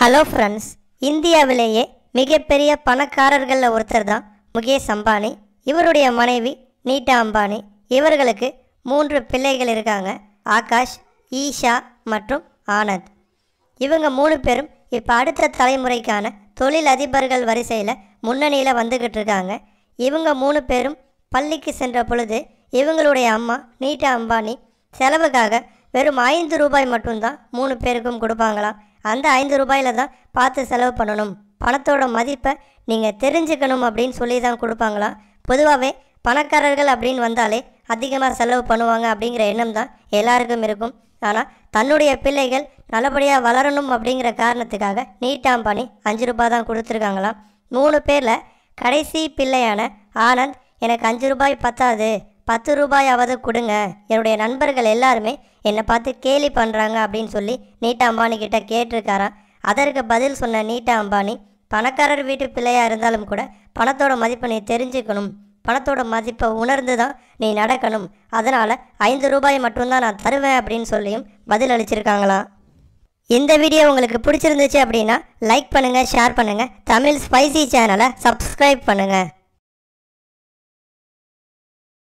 hello friends இந்தியாவிலேயே மிகப்பெரிய பணக்காரர்களில் ஒருத்தர் தான் முகேஷ் அம்பானி இவருடைய மனைவி நீட்டா அம்பானி இவர்களுக்கு மூன்று பிள்ளைகள் இருக்காங்க ஆகாஷ் ஈஷா மற்றும் ஆனந்த் இவங்க மூணு பேரும் இப்போ அடுத்த தலைமுறைக்கான தொழில் அதிபர்கள் வரிசையில் முன்னணியில் வந்துக்கிட்டு இருக்காங்க இவங்க மூணு பேரும் பள்ளிக்கு சென்ற பொழுது இவங்களுடைய அம்மா நீட்டா அம்பானி செலவுக்காக வெறும் ஐந்து ரூபாய் மட்டும்தான் மூணு பேருக்கும் கொடுப்பாங்களாம் அந்த ஐந்து ரூபாயில் தான் பார்த்து செலவு பண்ணணும் பணத்தோட மதிப்பை நீங்கள் தெரிஞ்சுக்கணும் அப்படின்னு சொல்லி தான் கொடுப்பாங்களாம் பொதுவாகவே பணக்காரர்கள் அப்படின்னு வந்தாலே அதிகமாக செலவு பண்ணுவாங்க அப்படிங்கிற எண்ணம் தான் எல்லாருக்கும் இருக்கும் ஆனால் தன்னுடைய பிள்ளைகள் நல்லபடியாக வளரணும் அப்படிங்கிற காரணத்துக்காக நீட்டாம் பண்ணி அஞ்சு ரூபாய் தான் கொடுத்துருக்காங்களாம் மூணு பேரில் கடைசி பிள்ளையான ஆனந்த் எனக்கு அஞ்சு ரூபாய் பத்தாது பத்து ரூபாயாவது கொடுங்க என்னுடைய நண்பர்கள் எல்லாருமே என்னை பார்த்து கேலி பண்ணுறாங்க அப்படின்னு சொல்லி நீட்டா அம்பானி கிட்ட கேட்டிருக்காராம் அதற்கு பதில் சொன்ன நீட்டா அம்பானி பணக்காரர் வீட்டு பிள்ளையாக இருந்தாலும் கூட பணத்தோட மதிப்பை நீ தெரிஞ்சுக்கணும் பணத்தோட மதிப்பை உணர்ந்து தான் நீ நடக்கணும் அதனால் ஐந்து ரூபாய் மட்டும்தான் நான் தருவேன் அப்படின்னு சொல்லியும் பதில் அளிச்சிருக்காங்களாம் இந்த வீடியோ உங்களுக்கு பிடிச்சிருந்துச்சு அப்படின்னா லைக் பண்ணுங்கள் ஷேர் பண்ணுங்கள் தமிழ் ஸ்பைசி சேனலை சப்ஸ்கிரைப் பண்ணுங்கள்